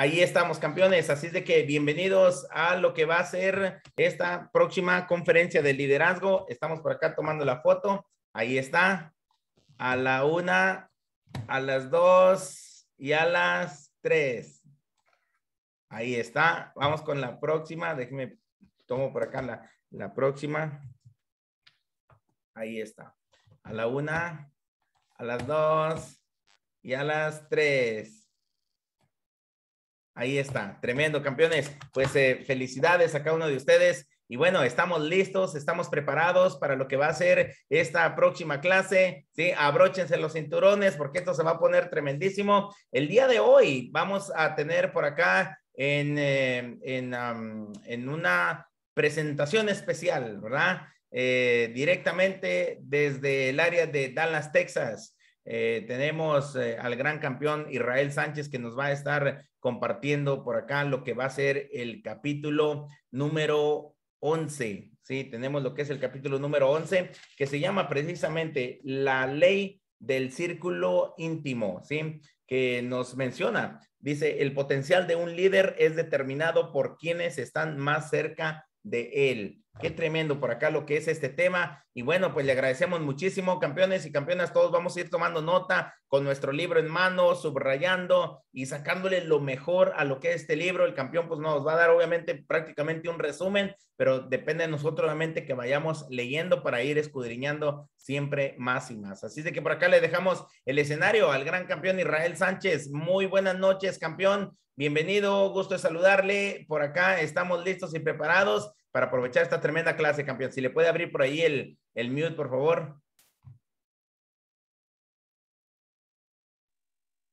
ahí estamos, campeones. Así es de que bienvenidos a lo que va a ser esta próxima conferencia de liderazgo. Estamos por acá tomando la foto. Ahí está. A la una, a las dos y a las tres. Ahí está. Vamos con la próxima. Déjeme, tomo por acá la, la próxima. Ahí está. A la una, a las dos y a las tres. Ahí está, tremendo, campeones. Pues eh, felicidades a cada uno de ustedes. Y bueno, estamos listos, estamos preparados para lo que va a ser esta próxima clase. Sí, abróchense los cinturones porque esto se va a poner tremendísimo. El día de hoy vamos a tener por acá en, em, en, una presentación especial, ¿verdad? Eh, directamente desde el área de Dallas, Texas. Eh, tenemos eh, al gran campeón Israel Sánchez que nos va a estar compartiendo por acá lo que va a ser el capítulo número 11. Sí, tenemos lo que es el capítulo número 11 que se llama precisamente la ley del círculo íntimo, ¿sí? Que nos menciona, dice, el potencial de un líder es determinado por quienes están más cerca de él. Qué tremendo por acá lo que es este tema. Y bueno, pues le agradecemos muchísimo, campeones y campeonas. Todos vamos a ir tomando nota con nuestro libro en mano, subrayando y sacándole lo mejor a lo que es este libro. El campeón pues nos va a dar obviamente prácticamente un resumen, pero depende de nosotros obviamente que vayamos leyendo para ir escudriñando siempre más y más. Así de que por acá le dejamos el escenario al gran campeón Israel Sánchez. Muy buenas noches, campeón. Bienvenido, gusto de saludarle. Por acá estamos listos y preparados para aprovechar esta tremenda clase, campeón. Si le puede abrir por ahí el, el mute, por favor.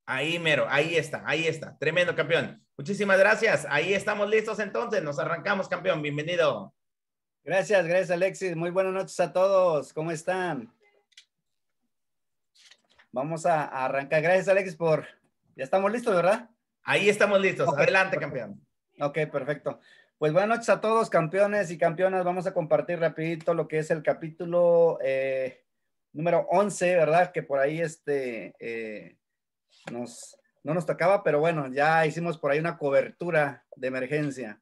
Ahí mero, ahí está, ahí está. Tremendo, campeón. Muchísimas gracias. Ahí estamos listos entonces. Nos arrancamos, campeón. Bienvenido. Gracias, gracias, Alexis. Muy buenas noches a todos. ¿Cómo están? Vamos a, arrancar. Gracias, Alexis, por... Ya estamos listos, ¿verdad? Ahí estamos listos. Adelante, campeón. Ok, perfecto. Pues buenas noches a todos, campeones y campeonas. Vamos a compartir rapidito lo que es el capítulo eh, número 11, ¿verdad? Que por ahí este, eh, nos, no nos tocaba, pero bueno, ya hicimos por ahí una cobertura de emergencia.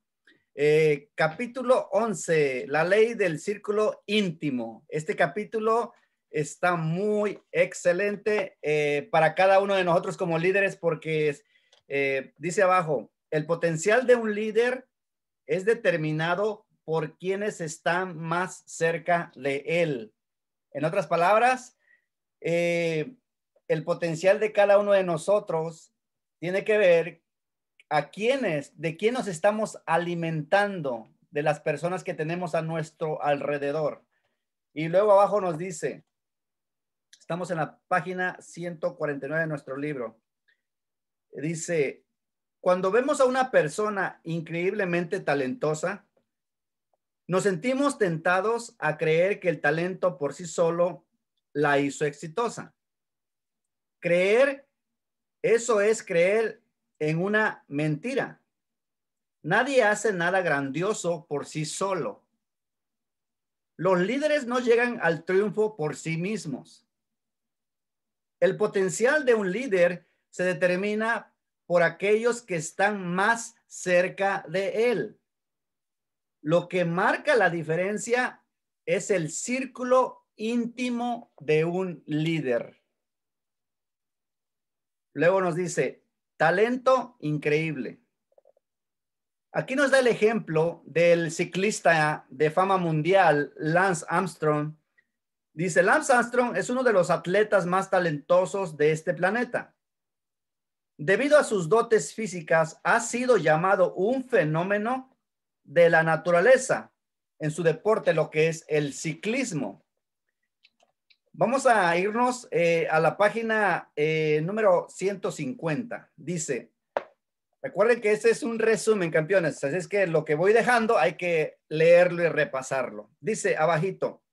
Eh, capítulo 11, la ley del círculo íntimo. Este capítulo está muy excelente para cada uno de nosotros como líderes porque dice abajo, el potencial de un líder es determinado por quienes están más cerca de él. En otras palabras, eh, el potencial de cada uno de nosotros tiene que ver a quiénes, de quién nos estamos alimentando, de las personas que tenemos a nuestro alrededor. Y luego abajo nos dice, estamos en la página 149 de nuestro libro, dice, cuando vemos a una persona increíblemente talentosa, nos sentimos tentados a creer que el talento por sí solo la hizo exitosa. Creer, eso es creer en una mentira. Nadie hace nada grandioso por sí solo. Los líderes no llegan al triunfo por sí mismos. El potencial de un líder se determina por aquellos que están más cerca de él. Lo que marca la diferencia es el círculo íntimo de un líder. Luego nos dice, talento increíble. Aquí nos da el ejemplo del ciclista de fama mundial, Lance Armstrong. Dice, Lance Armstrong es uno de los atletas más talentosos de este planeta. Debido a sus dotes físicas, ha sido llamado un fenómeno de la naturaleza en su deporte, lo que es el ciclismo. Vamos a irnos eh, a la página eh, número 150. Dice, recuerden que este es un resumen, campeones, así es que lo que voy dejando hay que leerlo y repasarlo. Dice abajito,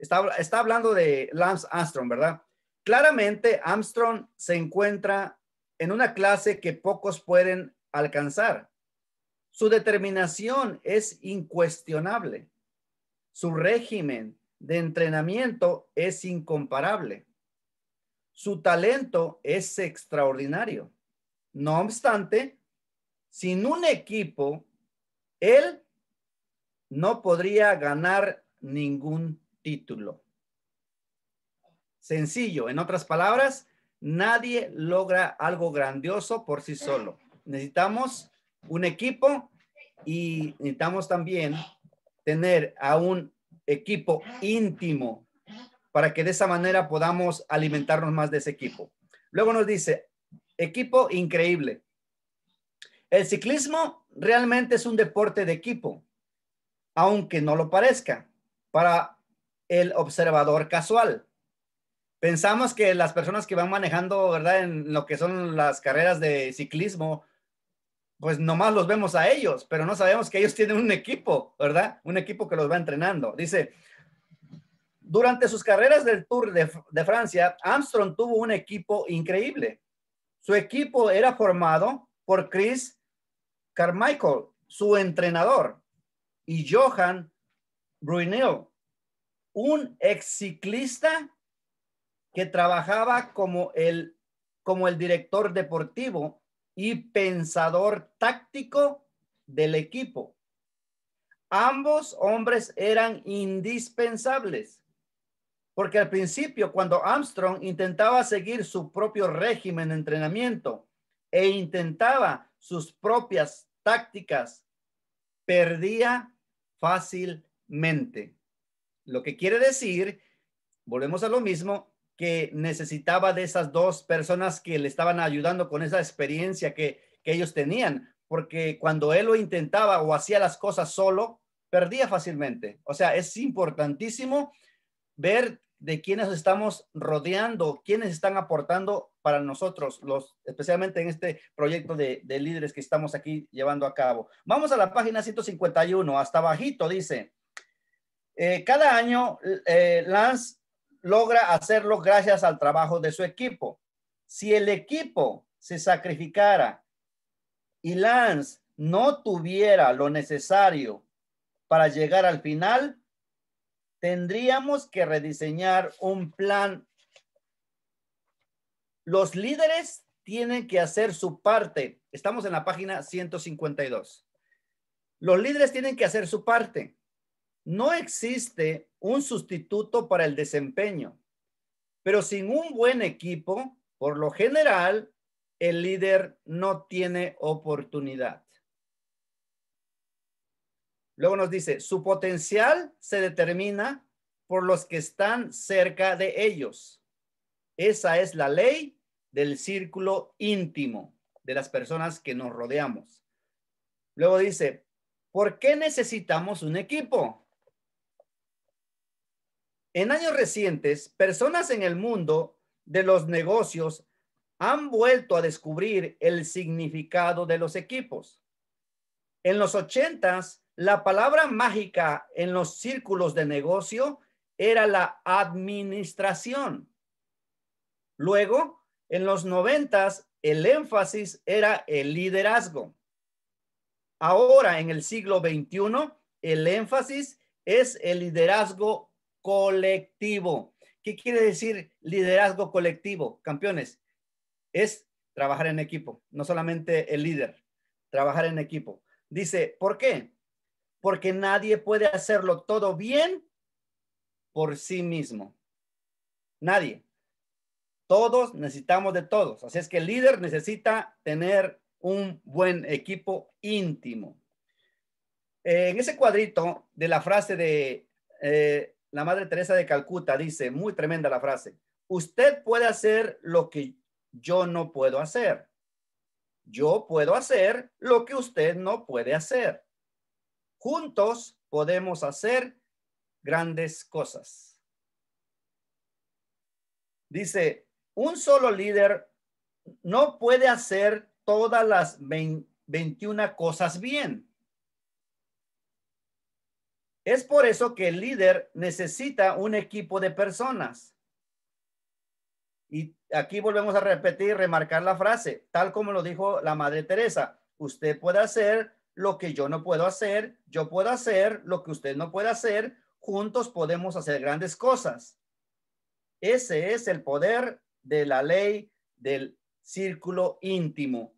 está, está hablando de Lance Armstrong, ¿verdad? Claramente Armstrong se encuentra en una clase que pocos pueden alcanzar. Su determinación es incuestionable. Su régimen de entrenamiento es incomparable. Su talento es extraordinario. No obstante, sin un equipo, él no podría ganar ningún título. Sencillo, en otras palabras, Nadie logra algo grandioso por sí solo. Necesitamos un equipo y necesitamos también tener a un equipo íntimo para que de esa manera podamos alimentarnos más de ese equipo. Luego nos dice, equipo increíble. El ciclismo realmente es un deporte de equipo, aunque no lo parezca para el observador casual pensamos que las personas que van manejando, ¿verdad? En lo que son las carreras de ciclismo, pues nomás los vemos a ellos, pero no sabemos que ellos tienen un equipo, ¿verdad? Un equipo que los va entrenando. Dice, durante sus carreras del Tour de, Francia, Armstrong tuvo un equipo increíble. Su equipo era formado por Chris Carmichael, su entrenador, y Johan Bruinel, un ex ciclista que trabajaba como el, como el director deportivo y pensador táctico del equipo. Ambos hombres eran indispensables, porque al principio, cuando Armstrong intentaba seguir su propio régimen de entrenamiento e intentaba sus propias tácticas, perdía fácilmente. Lo que quiere decir, volvemos a lo mismo, que necesitaba de esas dos personas que le estaban ayudando con esa experiencia que, ellos tenían, porque cuando él lo intentaba o hacía las cosas solo, perdía fácilmente. O sea, es importantísimo ver de quiénes estamos rodeando, quiénes están aportando para nosotros, los, especialmente en este proyecto de, líderes que estamos aquí llevando a cabo. Vamos a la página 151, hasta bajito dice, eh, cada año eh, Lance logra hacerlo gracias al trabajo de su equipo. Si el equipo se sacrificara y Lance no tuviera lo necesario para llegar al final, tendríamos que rediseñar un plan. Los líderes tienen que hacer su parte. Estamos en la página 152. Los líderes tienen que hacer su parte. No existe un sustituto para el desempeño, pero sin un buen equipo, por lo general, el líder no tiene oportunidad. Luego nos dice, su potencial se determina por los que están cerca de ellos. Esa es la ley del círculo íntimo de las personas que nos rodeamos. Luego dice, ¿por qué necesitamos un equipo? En años recientes, personas en el mundo de los negocios han vuelto a descubrir el significado de los equipos. En los ochentas, la palabra mágica en los círculos de negocio era la administración. Luego, en los noventas, el énfasis era el liderazgo. Ahora, en el siglo XXI, el énfasis es el liderazgo colectivo. ¿Qué quiere decir liderazgo colectivo, campeones? Es trabajar en equipo, no solamente el líder, trabajar en equipo. Dice, ¿por qué? Porque nadie puede hacerlo todo bien por sí mismo. Nadie. Todos necesitamos de todos. Así es que el líder necesita tener un buen equipo íntimo. Eh, en ese cuadrito de la frase de eh, la Madre Teresa de Calcuta dice, muy tremenda la frase, usted puede hacer lo que yo no puedo hacer. Yo puedo hacer lo que usted no puede hacer. Juntos podemos hacer grandes cosas. Dice, un solo líder no puede hacer todas las 21 cosas bien. Es por eso que el líder necesita un equipo de personas. Y aquí volvemos a repetir, remarcar la frase, tal como lo dijo la Madre Teresa, usted puede hacer lo que yo no puedo hacer, yo puedo hacer lo que usted no puede hacer, juntos podemos hacer grandes cosas. Ese es el poder de la ley del círculo íntimo.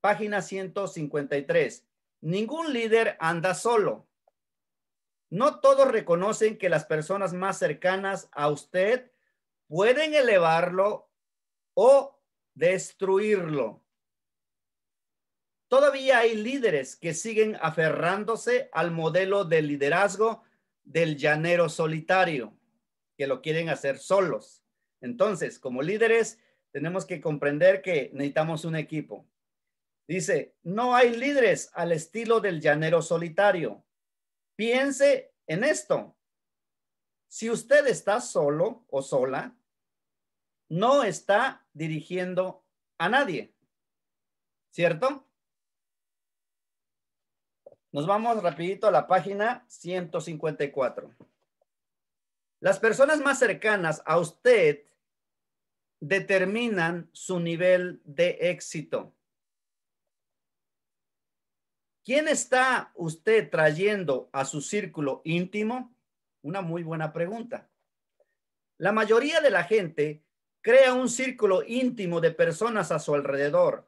Página 153. Ningún líder anda solo. No todos reconocen que las personas más cercanas a usted pueden elevarlo o destruirlo. Todavía hay líderes que siguen aferrándose al modelo de liderazgo del llanero solitario, que lo quieren hacer solos. Entonces, como líderes, tenemos que comprender que necesitamos un equipo. Dice, no hay líderes al estilo del llanero solitario. Piense en esto. Si usted está solo o sola, no está dirigiendo a nadie. ¿Cierto? Nos vamos rapidito a la página 154. Las personas más cercanas a usted determinan su nivel de éxito. ¿Quién está usted trayendo a su círculo íntimo? Una muy buena pregunta. La mayoría de la gente crea un círculo íntimo de personas a su alrededor.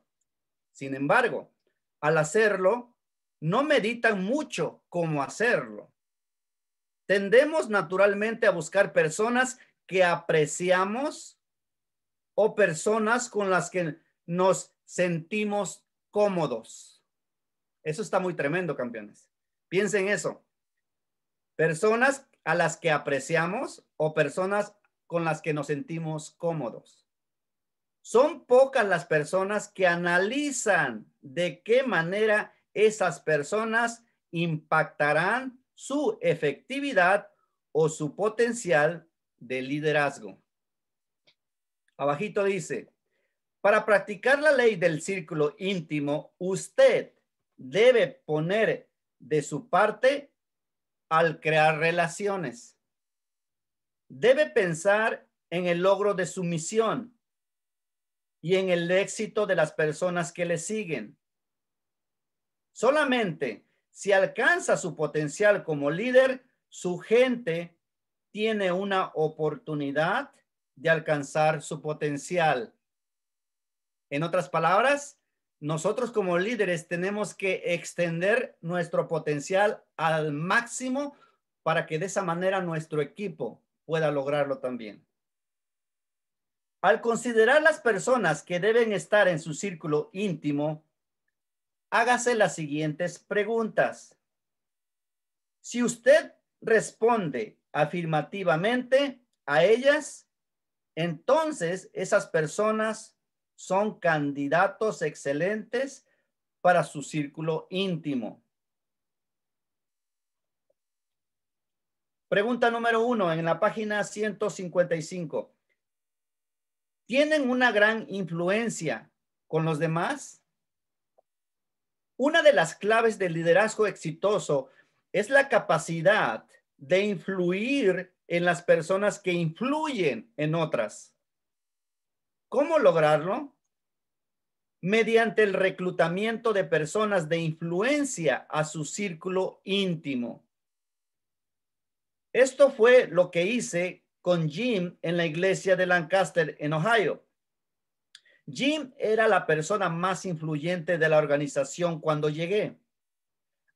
Sin embargo, al hacerlo, no meditan mucho cómo hacerlo. Tendemos naturalmente a buscar personas que apreciamos o personas con las que nos sentimos cómodos. Eso está muy tremendo, campeones. Piensen eso. Personas a las que apreciamos o personas con las que nos sentimos cómodos. Son pocas las personas que analizan de qué manera esas personas impactarán su efectividad o su potencial de liderazgo. Abajito dice, para practicar la ley del círculo íntimo, usted debe poner de su parte al crear relaciones. Debe pensar en el logro de su misión y en el éxito de las personas que le siguen. Solamente si alcanza su potencial como líder, su gente tiene una oportunidad de alcanzar su potencial. En otras palabras, nosotros como líderes tenemos que extender nuestro potencial al máximo para que de esa manera nuestro equipo pueda lograrlo también. Al considerar las personas que deben estar en su círculo íntimo, hágase las siguientes preguntas. Si usted responde afirmativamente a ellas, entonces esas personas son candidatos excelentes para su círculo íntimo. Pregunta número uno en la página 155. ¿Tienen una gran influencia con los demás? Una de las claves del liderazgo exitoso es la capacidad de influir en las personas que influyen en otras. ¿Cómo lograrlo? Mediante el reclutamiento de personas de influencia a su círculo íntimo. Esto fue lo que hice con Jim en la iglesia de Lancaster, en Ohio. Jim era la persona más influyente de la organización cuando llegué.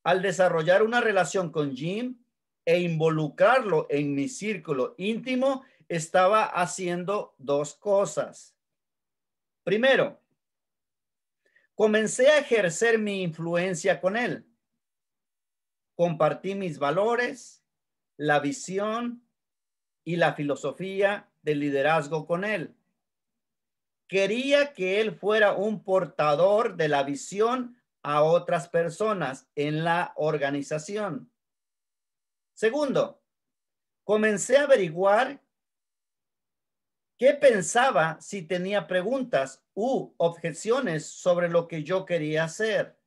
Al desarrollar una relación con Jim e involucrarlo en mi círculo íntimo, estaba haciendo dos cosas. Primero, comencé a ejercer mi influencia con él. Compartí mis valores, la visión y la filosofía de liderazgo con él. Quería que él fuera un portador de la visión a otras personas en la organización. Segundo, comencé a averiguar ¿Qué pensaba si tenía preguntas u objeciones sobre lo que yo quería hacer?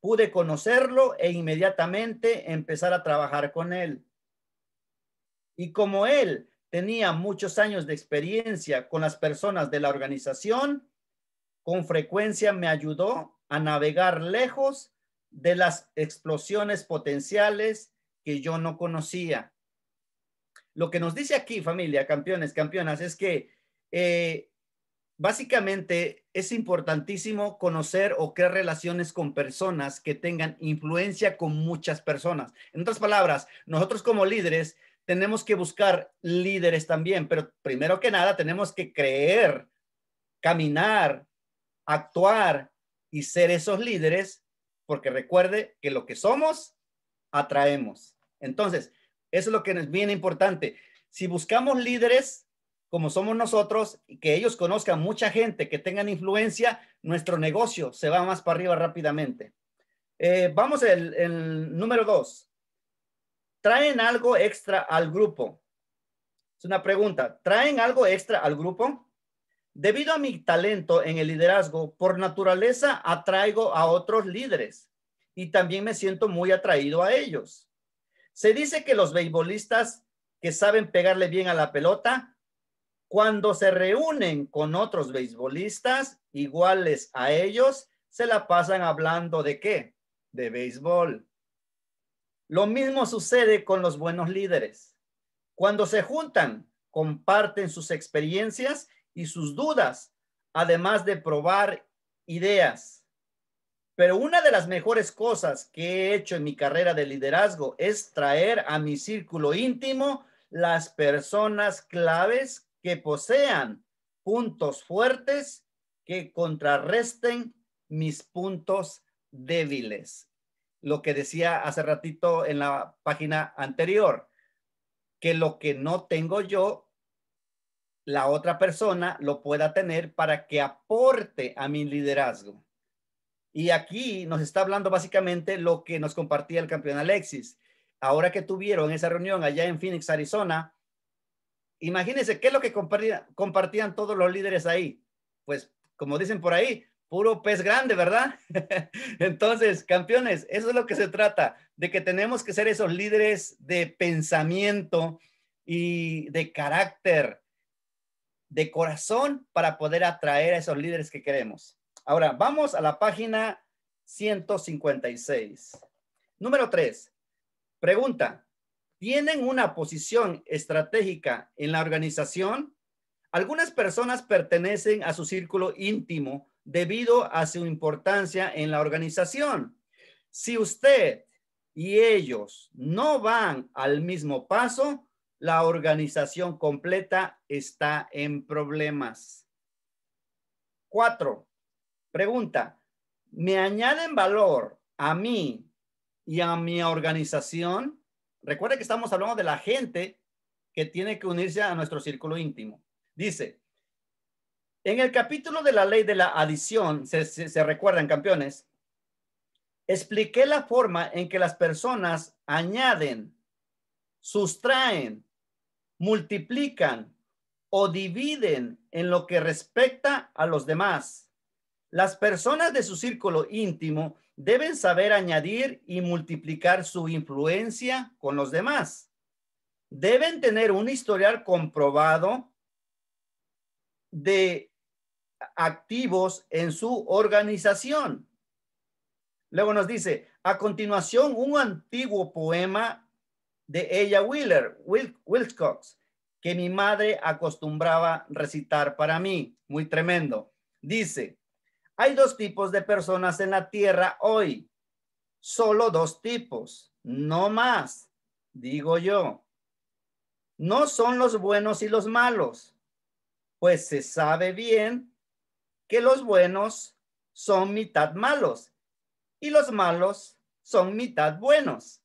Pude conocerlo e inmediatamente empezar a trabajar con él. Y como él tenía muchos años de experiencia con las personas de la organización, con frecuencia me ayudó a navegar lejos de las explosiones potenciales que yo no conocía lo que nos dice aquí, familia, campeones, campeonas, es que eh, básicamente es importantísimo conocer o crear relaciones con personas que tengan influencia con muchas personas. En otras palabras, nosotros como líderes tenemos que buscar líderes también, pero primero que nada tenemos que creer, caminar, actuar y ser esos líderes, porque recuerde que lo que somos, atraemos. Entonces, eso es lo que es bien importante. Si buscamos líderes como somos nosotros y que ellos conozcan mucha gente, que tengan influencia, nuestro negocio se va más para arriba rápidamente. Eh, vamos al número dos. ¿Traen algo extra al grupo? Es una pregunta. ¿Traen algo extra al grupo? Debido a mi talento en el liderazgo, por naturaleza atraigo a otros líderes y también me siento muy atraído a ellos. Se dice que los beisbolistas que saben pegarle bien a la pelota, cuando se reúnen con otros beisbolistas iguales a ellos, se la pasan hablando de qué? De béisbol. Lo mismo sucede con los buenos líderes. Cuando se juntan, comparten sus experiencias y sus dudas, además de probar ideas. Pero una de las mejores cosas que he hecho en mi carrera de liderazgo es traer a mi círculo íntimo las personas claves que posean puntos fuertes que contrarresten mis puntos débiles. Lo que decía hace ratito en la página anterior, que lo que no tengo yo, la otra persona lo pueda tener para que aporte a mi liderazgo. Y aquí nos está hablando básicamente lo que nos compartía el campeón Alexis. Ahora que tuvieron esa reunión allá en Phoenix, Arizona, imagínense qué es lo que compartían, todos los líderes ahí. Pues, como dicen por ahí, puro pez grande, ¿verdad? Entonces, campeones, eso es lo que se trata, de que tenemos que ser esos líderes de pensamiento y de carácter, de corazón, para poder atraer a esos líderes que queremos. Ahora, vamos a la página 156. Número 3. Pregunta. ¿Tienen una posición estratégica en la organización? Algunas personas pertenecen a su círculo íntimo debido a su importancia en la organización. Si usted y ellos no van al mismo paso, la organización completa está en problemas. Cuatro, Pregunta, ¿me añaden valor a mí y a mi organización? Recuerda que estamos hablando de la gente que tiene que unirse a nuestro círculo íntimo. Dice, en el capítulo de la ley de la adición, se, recuerdan, campeones, expliqué la forma en que las personas añaden, sustraen, multiplican o dividen en lo que respecta a los demás. Las personas de su círculo íntimo deben saber añadir y multiplicar su influencia con los demás. Deben tener un historial comprobado de activos en su organización. Luego nos dice, a continuación, un antiguo poema de ella Wheeler, Wilcox, que mi madre acostumbraba recitar para mí, muy tremendo. Dice, hay dos tipos de personas en la tierra hoy. Solo dos tipos, no más, digo yo. No son los buenos y los malos, pues se sabe bien que los buenos son mitad malos y los malos son mitad buenos.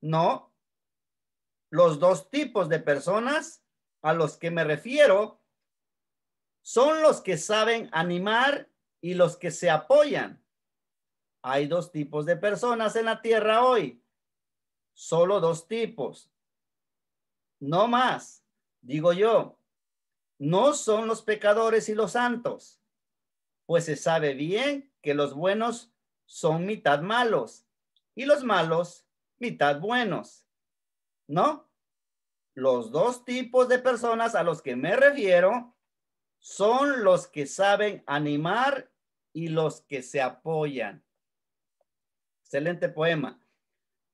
No, los dos tipos de personas a los que me refiero son los que saben animar y los que se apoyan. Hay dos tipos de personas en la tierra hoy. Solo dos tipos. No más, digo yo. No son los pecadores y los santos, pues se sabe bien que los buenos son mitad malos y los malos mitad buenos. ¿No? Los dos tipos de personas a los que me refiero son los que saben animar y los que se apoyan. Excelente poema.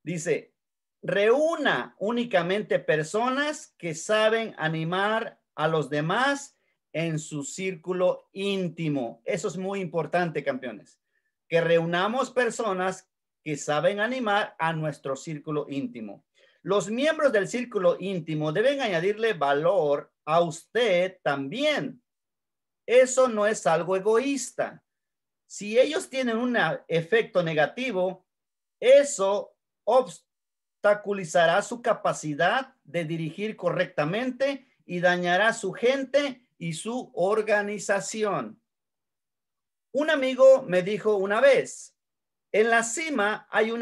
Dice, reúna únicamente personas que saben animar a los demás en su círculo íntimo. Eso es muy importante, campeones. Que reunamos personas que saben animar a nuestro círculo íntimo. Los miembros del círculo íntimo deben añadirle valor a usted también. Eso no es algo egoísta. Si ellos tienen un efecto negativo, eso obstaculizará su capacidad de dirigir correctamente y dañará su gente y su organización. Un amigo me dijo una vez, en la cima hay,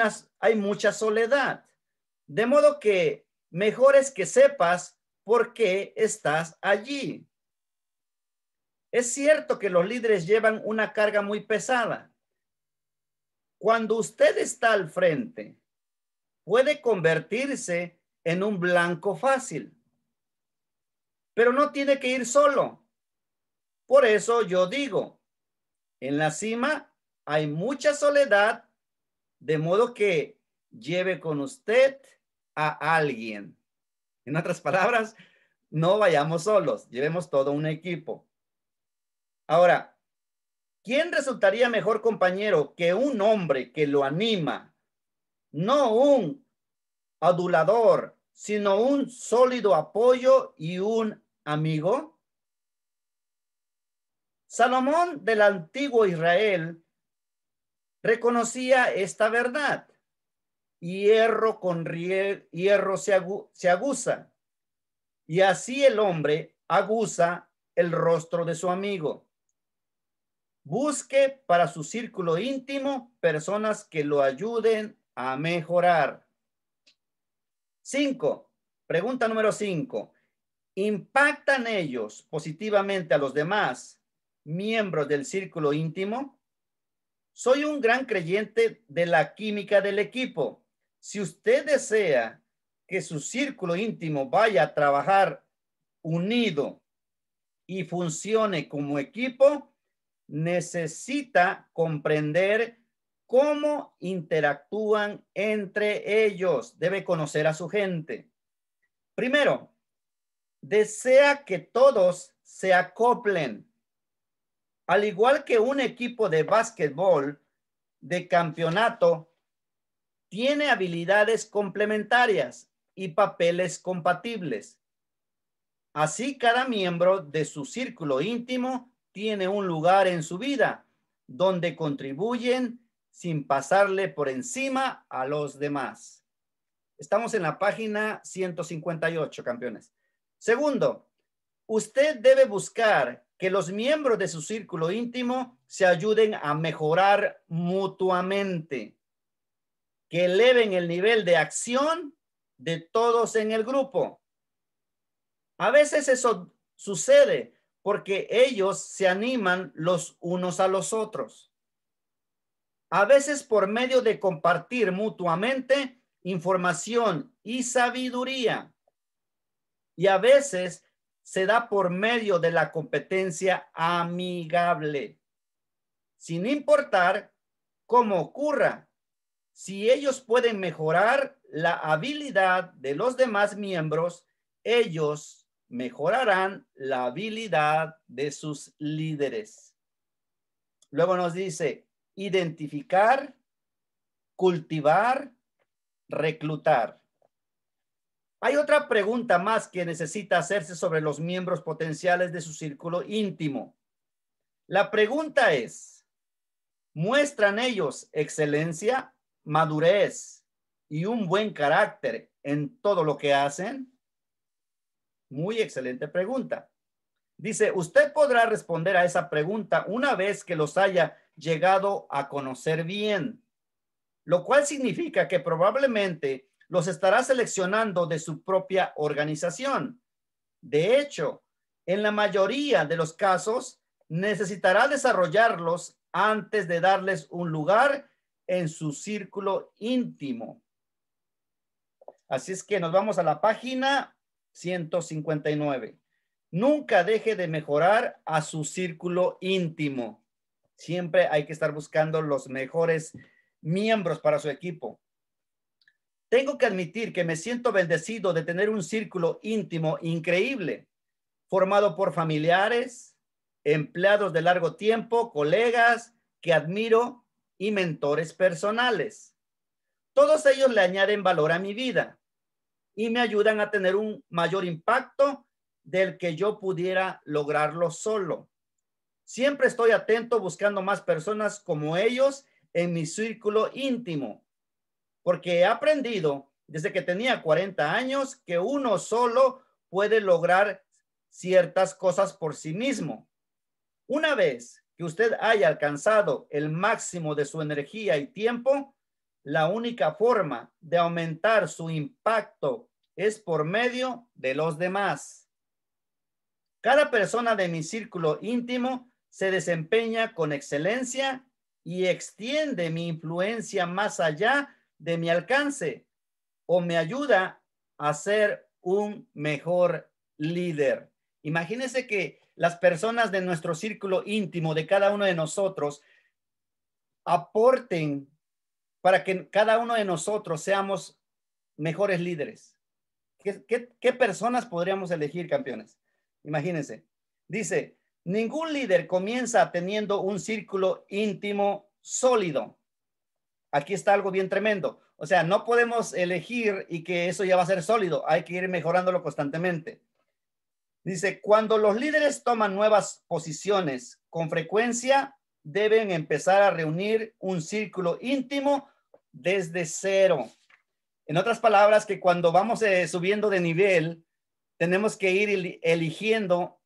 hay mucha soledad, de modo que mejor es que sepas por qué estás allí. Es cierto que los líderes llevan una carga muy pesada. Cuando usted está al frente, puede convertirse en un blanco fácil, pero no tiene que ir solo. Por eso yo digo, en la cima hay mucha soledad, de modo que lleve con usted a alguien. En otras palabras, no vayamos solos, llevemos todo un equipo. Ahora, ¿quién resultaría mejor compañero que un hombre que lo anima? No un adulador, sino un sólido apoyo y un amigo. Salomón del antiguo Israel reconocía esta verdad. Hierro con hierro se, agu se Y así el hombre aguza el rostro de su amigo. Busque para su círculo íntimo personas que lo ayuden a mejorar. Cinco, pregunta número cinco. ¿Impactan ellos positivamente a los demás miembros del círculo íntimo? Soy un gran creyente de la química del equipo. Si usted desea que su círculo íntimo vaya a trabajar unido y funcione como equipo, necesita comprender cómo interactúan entre ellos. Debe conocer a su gente. Primero, desea que todos se acoplen. Al igual que un equipo de básquetbol de campeonato, tiene habilidades complementarias y papeles compatibles. Así cada miembro de su círculo íntimo tiene un lugar en su vida donde contribuyen sin pasarle por encima a los demás. Estamos en la página 158, campeones. Segundo, usted debe buscar que los miembros de su círculo íntimo se ayuden a mejorar mutuamente, que eleven el nivel de acción de todos en el grupo. A veces eso sucede porque ellos se animan los unos a los otros. A veces por medio de compartir mutuamente información y sabiduría. Y a veces se da por medio de la competencia amigable, sin importar cómo ocurra. Si ellos pueden mejorar la habilidad de los demás miembros, ellos mejorarán la habilidad de sus líderes. Luego nos dice, identificar, cultivar, reclutar. Hay otra pregunta más que necesita hacerse sobre los miembros potenciales de su círculo íntimo. La pregunta es, ¿muestran ellos excelencia, madurez y un buen carácter en todo lo que hacen? Muy excelente pregunta. Dice, usted podrá responder a esa pregunta una vez que los haya llegado a conocer bien, lo cual significa que probablemente los estará seleccionando de su propia organización. De hecho, en la mayoría de los casos, necesitará desarrollarlos antes de darles un lugar en su círculo íntimo. Así es que nos vamos a la página 159. Nunca deje de mejorar a su círculo íntimo. Siempre hay que estar buscando los mejores miembros para su equipo. Tengo que admitir que me siento bendecido de tener un círculo íntimo increíble, formado por familiares, empleados de largo tiempo, colegas que admiro y mentores personales. Todos ellos le añaden valor a mi vida y me ayudan a tener un mayor impacto del que yo pudiera lograrlo solo. Siempre estoy atento buscando más personas como ellos en mi círculo íntimo, porque he aprendido desde que tenía 40 años que uno solo puede lograr ciertas cosas por sí mismo. Una vez que usted haya alcanzado el máximo de su energía y tiempo, la única forma de aumentar su impacto es por medio de los demás. Cada persona de mi círculo íntimo se desempeña con excelencia y extiende mi influencia más allá de mi alcance o me ayuda a ser un mejor líder. Imagínese que las personas de nuestro círculo íntimo, de cada uno de nosotros, aporten para que cada uno de nosotros seamos mejores líderes? ¿Qué, personas podríamos elegir, campeones? Imagínense. Dice, ningún líder comienza teniendo un círculo íntimo sólido. Aquí está algo bien tremendo. O sea, no podemos elegir y que eso ya va a ser sólido. Hay que ir mejorándolo constantemente. Dice, cuando los líderes toman nuevas posiciones, con frecuencia deben empezar a reunir un círculo íntimo desde cero. En otras palabras, que cuando vamos eh, subiendo de nivel, tenemos que ir eligiendo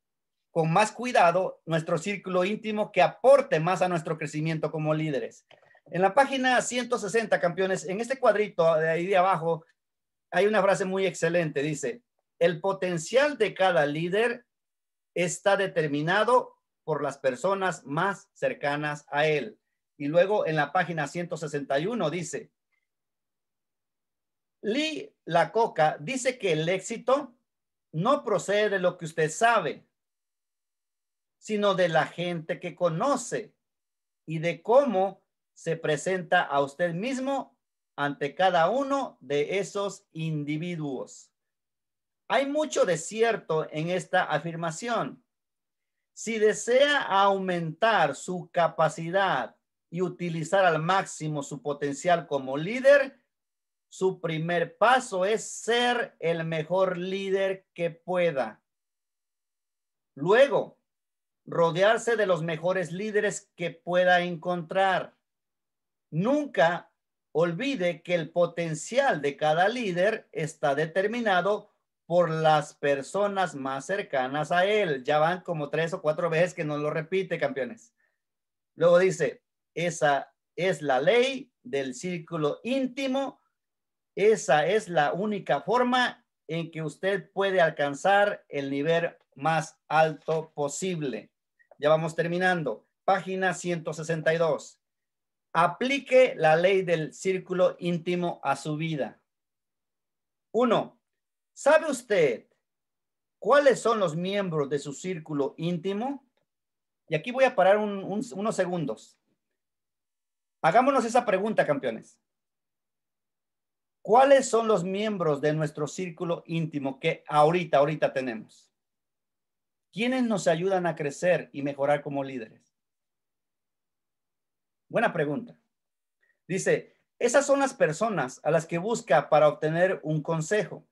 con más cuidado nuestro círculo íntimo que aporte más a nuestro crecimiento como líderes. En la página 160, campeones, en este cuadrito de ahí de abajo, hay una frase muy excelente. Dice, el potencial de cada líder está determinado por las personas más cercanas a él. Y luego en la página 161 dice, Lee La Coca dice que el éxito no procede de lo que usted sabe, sino de la gente que conoce y de cómo se presenta a usted mismo ante cada uno de esos individuos. Hay mucho de cierto en esta afirmación si desea aumentar su capacidad y utilizar al máximo su potencial como líder, su primer paso es ser el mejor líder que pueda. Luego, rodearse de los mejores líderes que pueda encontrar. Nunca olvide que el potencial de cada líder está determinado por las personas más cercanas a él. Ya van como tres o cuatro veces que no lo repite, campeones. Luego dice, esa es la ley del círculo íntimo. Esa es la única forma en que usted puede alcanzar el nivel más alto posible. Ya vamos terminando. Página 162. Aplique la ley del círculo íntimo a su vida. Uno, ¿Sabe usted cuáles son los miembros de su círculo íntimo? Y aquí voy a parar unos segundos. Hagámonos esa pregunta, campeones. ¿Cuáles son los miembros de nuestro círculo íntimo que ahorita, ahorita tenemos? ¿Quiénes nos ayudan a crecer y mejorar como líderes? Buena pregunta. Dice, esas son las personas a las que busca para obtener un consejo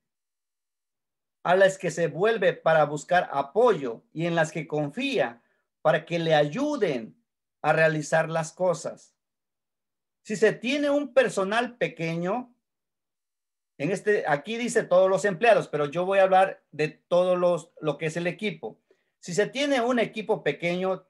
a las que se vuelve para buscar apoyo y en las que confía para que le ayuden a realizar las cosas. Si se tiene un personal pequeño, en este, aquí dice todos los empleados, pero yo voy a hablar de todos los, lo que es el equipo. Si se tiene un equipo pequeño,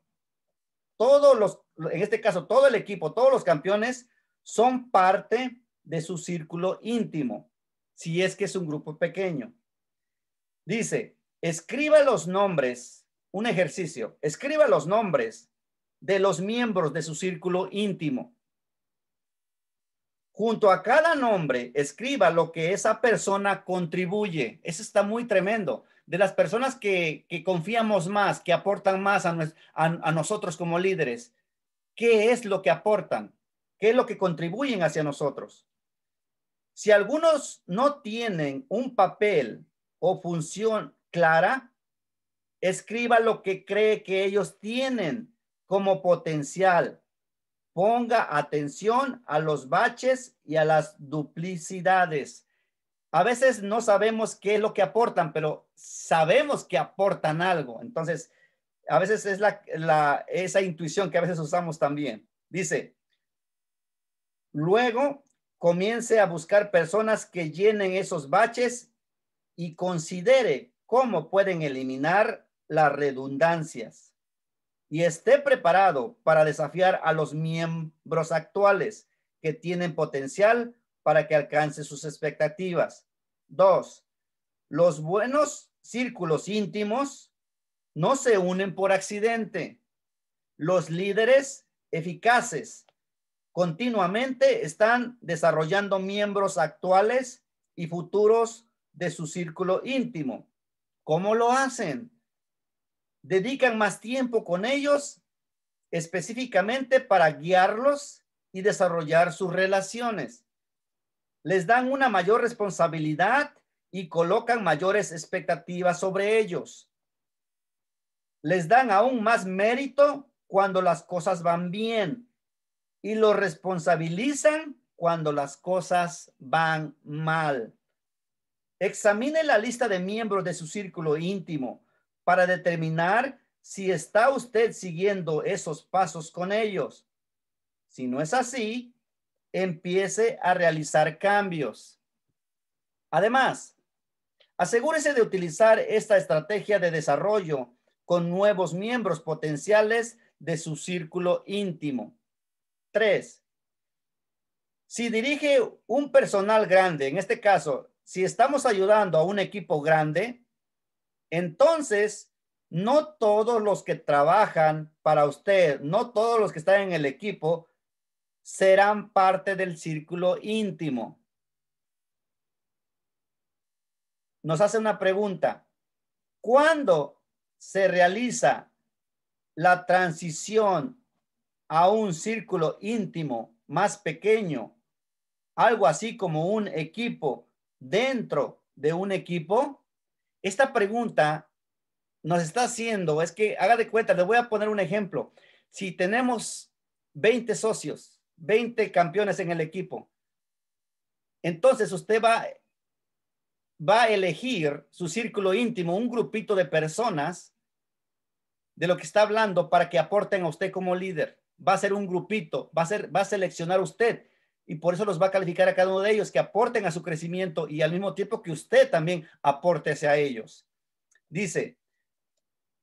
todos los, en este caso, todo el equipo, todos los campeones son parte de su círculo íntimo, si es que es un grupo pequeño. Dice, escriba los nombres, un ejercicio, escriba los nombres de los miembros de su círculo íntimo. Junto a cada nombre, escriba lo que esa persona contribuye. Eso está muy tremendo. De las personas que, que confiamos más, que aportan más a, a nosotros como líderes, ¿qué es lo que aportan? ¿Qué es lo que contribuyen hacia nosotros? Si algunos no tienen un papel o función clara, escriba lo que cree que ellos tienen como potencial. Ponga atención a los baches y a las duplicidades. A veces no sabemos qué es lo que aportan, pero sabemos que aportan algo. Entonces, a veces es esa intuición que a veces usamos también. Dice, luego comience a buscar personas que llenen esos baches y considere cómo pueden eliminar las redundancias y esté preparado para desafiar a los miembros actuales que tienen potencial para que alcance sus expectativas. Dos, los buenos círculos íntimos no se unen por accidente. Los líderes eficaces continuamente están desarrollando miembros actuales y futuros de su círculo íntimo. ¿Cómo lo hacen? Dedican más tiempo con ellos específicamente para guiarlos y desarrollar sus relaciones. Les dan una mayor responsabilidad y colocan mayores expectativas sobre ellos. Les dan aún más mérito cuando las cosas van bien y los responsabilizan cuando las cosas van mal. Examine la lista de miembros de su círculo íntimo para determinar si está usted siguiendo esos pasos con ellos. Si no es así, empiece a realizar cambios. Además, asegúrese de utilizar esta estrategia de desarrollo con nuevos miembros potenciales de su círculo íntimo. Tres, si dirige un personal grande, en este caso si estamos ayudando a un equipo grande, entonces no todos los que trabajan para usted, no todos los que están en el equipo, serán parte del círculo íntimo. Nos hace una pregunta. ¿Cuándo se realiza la transición a un círculo íntimo más pequeño, algo así como un equipo dentro de un equipo? Esta pregunta nos está haciendo, es que haga de cuenta, le voy a poner un ejemplo. Si tenemos 20 socios, 20 campeones en el equipo, entonces usted va, va a elegir su círculo íntimo, un grupito de personas de lo que está hablando para que aporten a usted como líder. Va a ser un grupito, va a, ser, va a seleccionar usted y por eso los va a calificar a cada uno de ellos, que aporten a su crecimiento y al mismo tiempo que usted también aportese a ellos. Dice,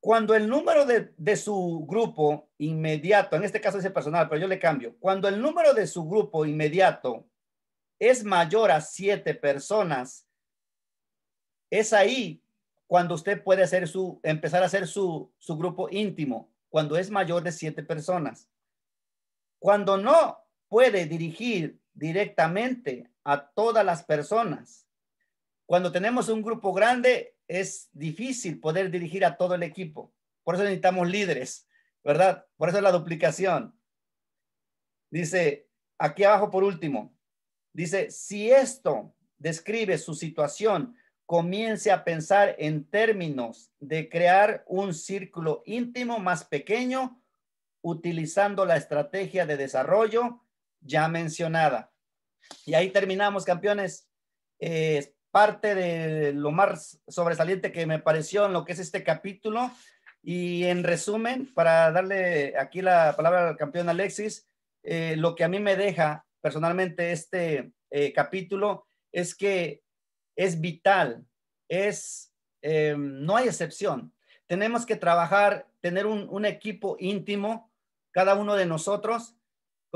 cuando el número de, su grupo inmediato, en este caso el personal, pero yo le cambio, cuando el número de su grupo inmediato es mayor a siete personas, es ahí cuando usted puede hacer su, empezar a hacer su, su grupo íntimo, cuando es mayor de siete personas. Cuando no puede dirigir directamente a todas las personas. Cuando tenemos un grupo grande, es difícil poder dirigir a todo el equipo. Por eso necesitamos líderes, ¿verdad? Por eso la duplicación. Dice, aquí abajo por último, dice, si esto describe su situación, comience a pensar en términos de crear un círculo íntimo más pequeño utilizando la estrategia de desarrollo ya mencionada. Y ahí terminamos, campeones. Eh, ...es parte de lo más sobresaliente que me pareció en lo que es este capítulo. Y en resumen, para darle aquí la palabra al campeón Alexis, eh, lo que a mí me deja personalmente este eh, capítulo es que es vital, es, em, no hay excepción. Tenemos que trabajar, tener un, un equipo íntimo, cada uno de nosotros,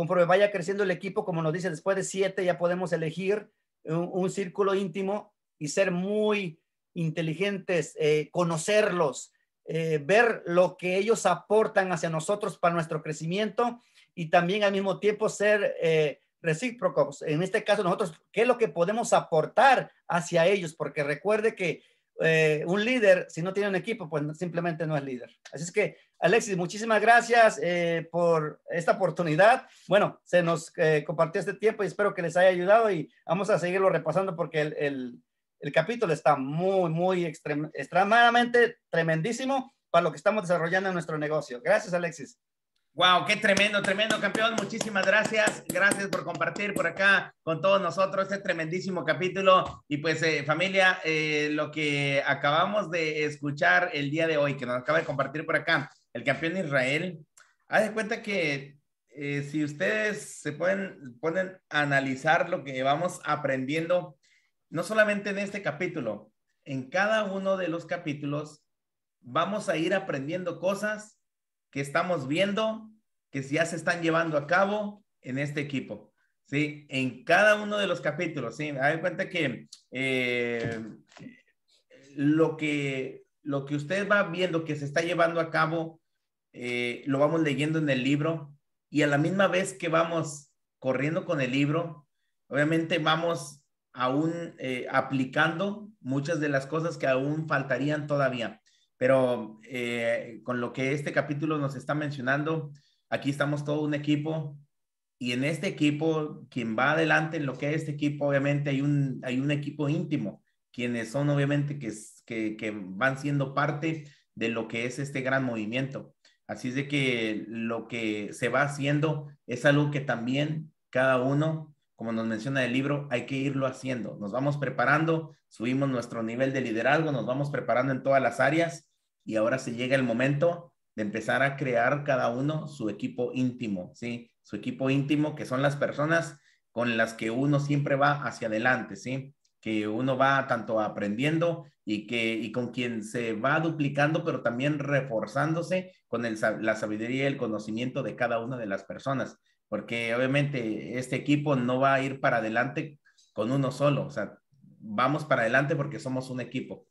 conforme vaya creciendo el equipo, como nos dice, después de siete ya podemos elegir un, círculo íntimo y ser muy inteligentes, eh, conocerlos, eh, ver lo que ellos aportan hacia nosotros para nuestro crecimiento y también al mismo tiempo ser eh, recíprocos. En este caso, nosotros, ¿qué es lo que podemos aportar hacia ellos? Porque recuerde que un líder, si no tiene un equipo, pues simplemente no es líder. Así es que Alexis, muchísimas gracias eh, por esta oportunidad. Bueno, se nos eh, compartió este tiempo y espero que les haya ayudado y vamos a seguirlo repasando porque el, el, el capítulo está muy, muy extrem, extremadamente tremendísimo para lo que estamos desarrollando en nuestro negocio. Gracias, Alexis. Wow, qué tremendo, tremendo campeón. Muchísimas gracias. Gracias por compartir por acá con todos nosotros este tremendísimo capítulo. Y pues eh, familia, lo que acabamos de escuchar el día de hoy, que nos acaba de compartir por acá, el campeón de Israel. Haz de cuenta que eh, si ustedes se pueden, analizar lo que vamos aprendiendo, no solamente en este capítulo, en cada uno de los capítulos vamos a ir aprendiendo cosas que estamos viendo, que ya se están llevando a cabo en este equipo. Sí, en cada uno de los capítulos, sí, hay cuenta que eh, lo que lo que usted va viendo que se está llevando a cabo eh, lo vamos leyendo en el libro y a la misma vez que vamos corriendo con el libro, obviamente vamos aún eh, aplicando muchas de las cosas que aún faltarían todavía. Pero eh, con lo que este capítulo nos está mencionando, aquí estamos todo un equipo y en este equipo, quien va adelante en lo que es este equipo, obviamente hay un, hay un equipo íntimo, quienes son obviamente que, que van siendo parte de lo que es este gran movimiento. Así es de que lo que se va haciendo es algo que también cada uno, como nos menciona el libro, hay que irlo haciendo. Nos vamos preparando, subimos nuestro nivel de liderazgo, nos vamos preparando en todas las áreas y ahora se llega el momento de empezar a crear cada uno su equipo íntimo, ¿sí? Su equipo íntimo que son las personas con las que uno siempre va hacia adelante, ¿sí? que uno va tanto aprendiendo y, que, y con quien se va duplicando, pero también reforzándose con la sabiduría y el conocimiento de cada una de las personas, porque obviamente este equipo no va a ir para adelante con uno solo, o sea, vamos para adelante porque somos un equipo,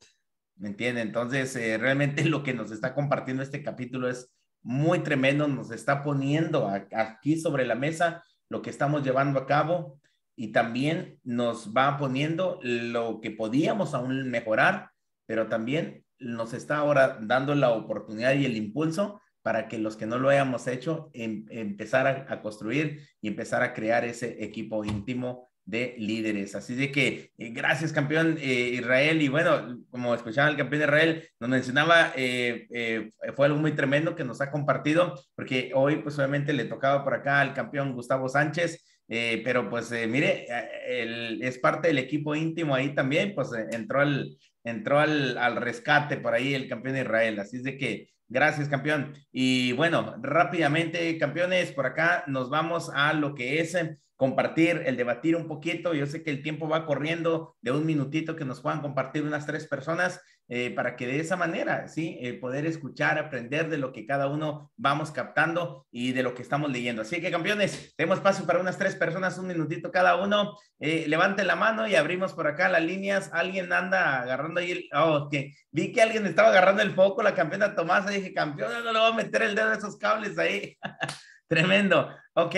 ¿me entiende? Entonces, eh, realmente lo que nos está compartiendo este capítulo es muy tremendo, nos está poniendo aquí sobre la mesa lo que estamos llevando a cabo, y también nos va poniendo lo que podíamos aún mejorar, pero también nos está ahora dando la oportunidad y el impulso para que los que no lo hayamos hecho em, empezar a, construir y empezar a crear ese equipo íntimo de líderes. Así de que eh, gracias campeón eh, Israel y bueno, como escuchaba el campeón Israel nos mencionaba, eh, fue algo muy tremendo que nos ha compartido porque hoy pues obviamente le tocaba por acá al campeón Gustavo Sánchez eh, pero pues eh, mire, eh, es parte del equipo íntimo ahí también, pues entró, al, entró al, al, rescate por ahí el campeón de Israel. Así es de que gracias campeón. Y bueno, rápidamente campeones, por acá nos vamos a lo que es compartir, el debatir un poquito. Yo sé que el tiempo va corriendo de un minutito que nos puedan compartir unas tres personas eh, para que de esa manera, ¿sí? Eh, poder escuchar, aprender de lo que cada uno vamos captando y de lo que estamos leyendo. Así que, campeones, tenemos espacio para unas tres personas, un minutito cada uno. Eh, Levante la mano y abrimos por acá las líneas. Alguien anda agarrando ahí el... Oh, que Vi que alguien estaba agarrando el foco, la campeona tomás Dije, campeona, no le voy a meter el dedo a esos cables ahí. Tremendo. Ok,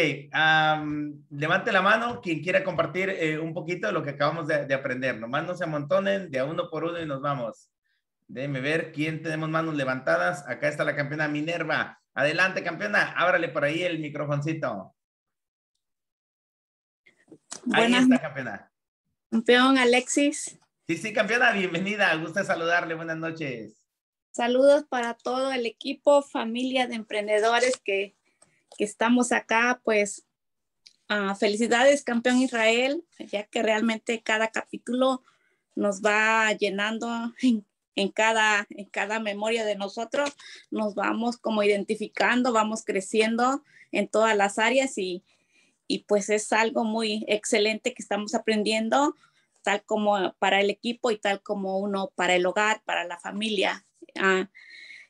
levante la mano quien quiera compartir eh, un poquito de lo que acabamos de, aprender. Nomás no se amontonen de a uno por uno y nos vamos. Déjenme ver quién tenemos manos levantadas. Acá está la campeona Minerva. Adelante, campeona. Ábrale por ahí el microfoncito. Buenas. Ahí campeona. Campeón Alexis. Sí, sí, campeona, bienvenida. Gusta saludarle. Buenas noches. Saludos para todo el equipo, familia de emprendedores que que estamos acá, pues ah, felicidades campeón Israel, ya que realmente cada capítulo nos va llenando en, cada, en cada memoria de nosotros, nos vamos como identificando, vamos creciendo en todas las áreas y, pues es algo muy excelente que estamos aprendiendo, tal como para el equipo y tal como uno para el hogar, para la familia. Ah,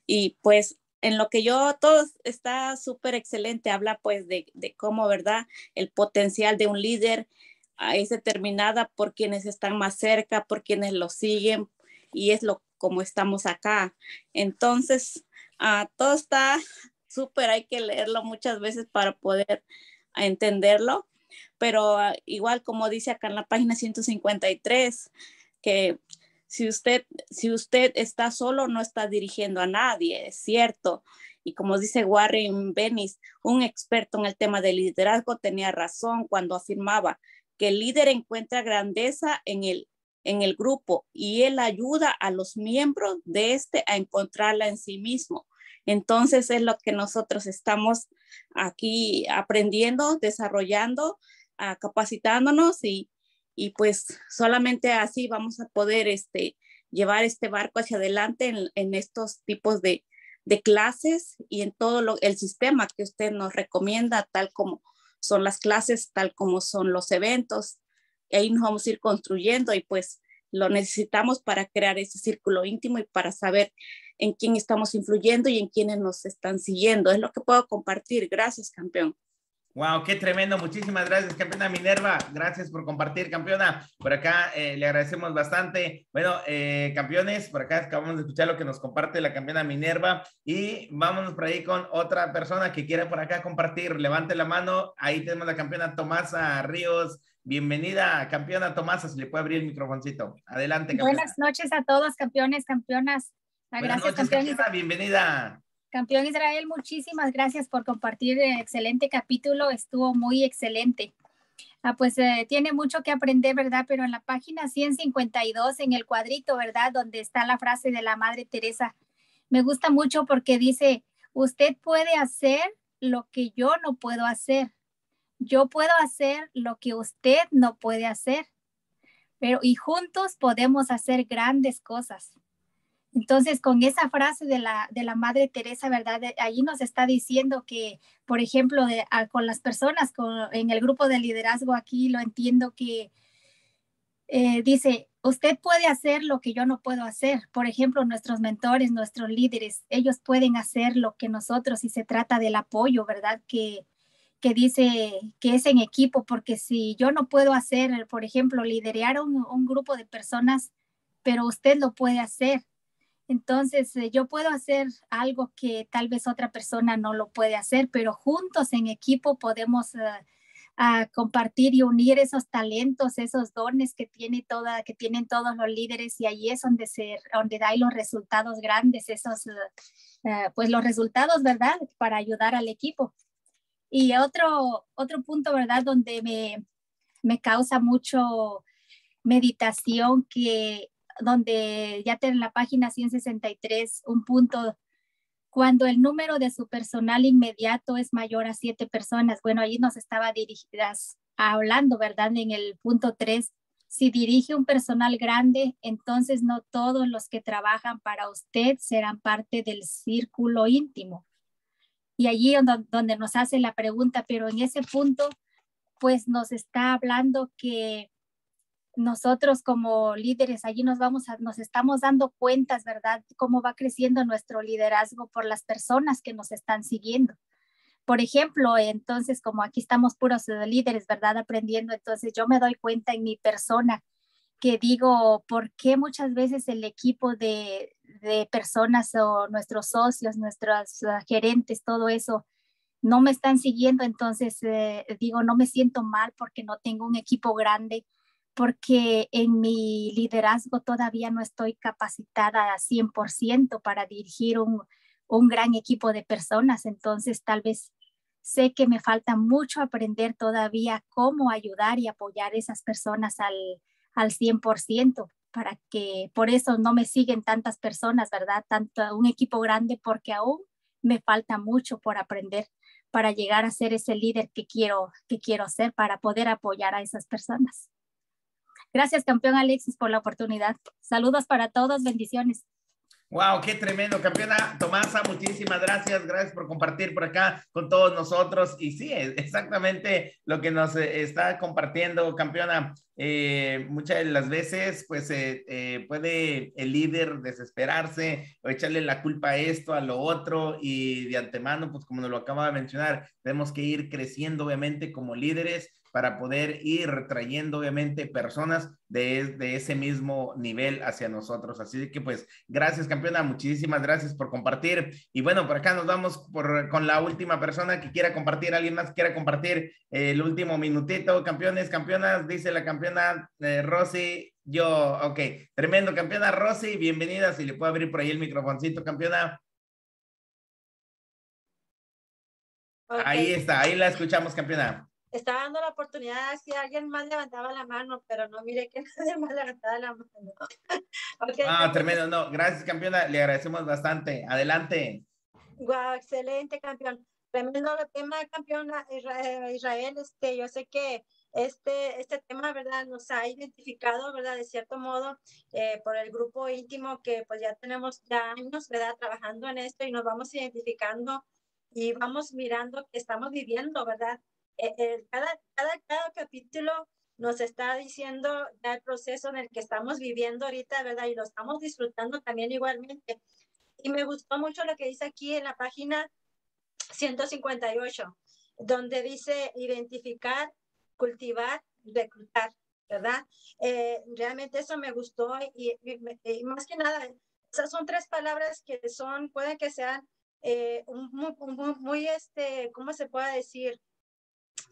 y pues en lo que yo todo está súper excelente, habla pues de, cómo, ¿verdad? El potencial de un líder ah, es determinada por quienes están más cerca, por quienes lo siguen y es lo como estamos acá. Entonces, ah, todo está súper, hay que leerlo muchas veces para poder entenderlo, pero ah, igual como dice acá en la página 153, que si usted, si usted está solo, no está dirigiendo a nadie, es cierto. Y como dice Warren Bennis, un experto en el tema del liderazgo, tenía razón cuando afirmaba que el líder encuentra grandeza en el, en el grupo y él ayuda a los miembros de este a encontrarla en sí mismo. Entonces es lo que nosotros estamos aquí aprendiendo, desarrollando, ah, capacitándonos y, y pues solamente así vamos a poder este, llevar este barco hacia adelante en, estos tipos de, clases y en todo el sistema que usted nos recomienda, tal como son las clases, tal como son los eventos. Ahí nos vamos a ir construyendo y pues lo necesitamos para crear ese círculo íntimo y para saber en quién estamos influyendo y en quiénes nos están siguiendo. Es lo que puedo compartir. Gracias, campeón. Wow, qué tremendo. Muchísimas gracias, campeona Minerva. Gracias por compartir, campeona. Por acá eh, le agradecemos bastante. Bueno, eh, campeones, por acá acabamos de escuchar lo que nos comparte la campeona Minerva. Y vámonos por ahí con otra persona que quiera por acá compartir. Levante la mano. Ahí tenemos la campeona Tomasa Ríos. Bienvenida, campeona Tomasa. Si le puede abrir el microfoncito. Adelante, campeona. Buenas noches a todos, campeones, campeonas. Gracias, Buenas Bienvenida. Campeón Israel, muchísimas gracias por compartir el eh, excelente capítulo, estuvo muy excelente. Ah, pues eh, tiene mucho que aprender, ¿verdad? Pero en la página 152, en el cuadrito, ¿verdad? Donde está la frase de la Madre Teresa, me gusta mucho porque dice, usted puede hacer lo que yo no puedo hacer. Yo puedo hacer lo que usted no puede hacer. Pero y juntos podemos hacer grandes cosas. Entonces, con esa frase de la, Madre Teresa, ¿verdad? ahí nos está diciendo que, por ejemplo, con las personas, en el grupo de liderazgo aquí, lo entiendo que eh, dice, usted puede hacer lo que yo no puedo hacer. Por ejemplo, nuestros mentores, nuestros líderes, ellos pueden hacer lo que nosotros, Si se trata del apoyo, ¿verdad? Que, dice que es en equipo, porque si yo no puedo hacer, por ejemplo, liderar un grupo de personas, pero usted lo puede hacer entonces, eh, yo puedo hacer algo que tal vez otra persona no lo puede hacer, pero juntos en equipo podemos... Eh, ah, compartir y unir esos talentos, esos dones que, tiene toda, que tienen todos los líderes y ahí es donde, donde hay los resultados grandes, esos, eh, pues los resultados, ¿verdad? Para ayudar al equipo. Y otro, otro punto, ¿verdad? Donde me, me causa mucho meditación que donde ya en la página 163, un punto, cuando el número de su personal inmediato es mayor a siete personas. Bueno, ahí nos estaba dirigidas hablando, ¿verdad? En el punto 3, si dirige un personal grande, entonces no todos los que trabajan para usted serán parte del círculo íntimo. Y allí donde nos hace la pregunta, pero en ese punto, pues nos está hablando que nosotros como líderes allí nos vamos a, nos estamos dando cuentas, ¿verdad? Cómo va creciendo nuestro liderazgo por las personas que nos están siguiendo. Por ejemplo, entonces como aquí estamos puros líderes, ¿verdad? Aprendiendo, entonces yo me doy cuenta en mi persona que digo, ¿por qué muchas veces el equipo de, de personas o nuestros socios, nuestros ah, gerentes, todo eso, no me están siguiendo? Entonces eh, digo, no me siento mal porque no tengo un equipo grande porque en mi liderazgo todavía no estoy capacitada a 100% para dirigir un, gran equipo de personas, entonces tal vez sé que me falta mucho aprender todavía cómo ayudar y apoyar a esas personas al, al 100%, para que por eso no me siguen tantas personas, ¿verdad? Tanto un equipo grande, porque aún me falta mucho por aprender para llegar a ser ese líder quiero, que quiero ser, para poder apoyar a esas personas. Gracias, campeón Alexis, por la oportunidad. Saludos para todos, bendiciones. Wow, qué tremendo, campeona Tomasa, muchísimas gracias, gracias por compartir por acá con todos nosotros. Y sí, exactamente lo que nos eh, está compartiendo, campeona. Eh, muchas de las veces, pues eh, puede el líder desesperarse o echarle la culpa a esto, a lo otro, y de antemano, pues como nos lo acaba de mencionar, tenemos que ir creciendo, obviamente, como líderes para poder ir trayendo obviamente personas de, ese mismo nivel hacia nosotros. Así que pues gracias campeona, muchísimas gracias por compartir. Y bueno, por acá nos vamos por, con la última persona que quiera compartir, alguien más quiera compartir el último minutito. Campeones, campeonas, dice la campeona eh, Rosy, yo, ok, tremendo campeona Rosy, bienvenida, si le puedo abrir por ahí el microfoncito, campeona. Ahí está, ahí la escuchamos, campeona estaba dando la oportunidad si alguien más levantaba la mano, pero no mire que nadie más levantaba la mano. Ah, tremendo, no. Gracias, campeona. Le agradecemos bastante. Adelante. Wow, excelente, campeón. Tremendo el tema, campeona eh, Israel. Este, yo sé que este, este tema, ¿verdad? Nos ha identificado, ¿verdad? De cierto modo, eh, por el grupo íntimo que pues ya tenemos ya años, ¿verdad? Trabajando en esto y nos vamos identificando y vamos mirando que estamos viviendo, ¿verdad? Eh, eh, cada, cada, cada capítulo nos está diciendo el proceso en el que estamos viviendo ahorita, ¿verdad? Y lo estamos disfrutando también igualmente. Y me gustó mucho lo que dice aquí en la página 158, donde dice identificar, cultivar, reclutar, ¿verdad? Eh, realmente eso me gustó y, más que nada, esas son tres palabras que son, pueden que sean muy, este, ¿cómo se puede decir?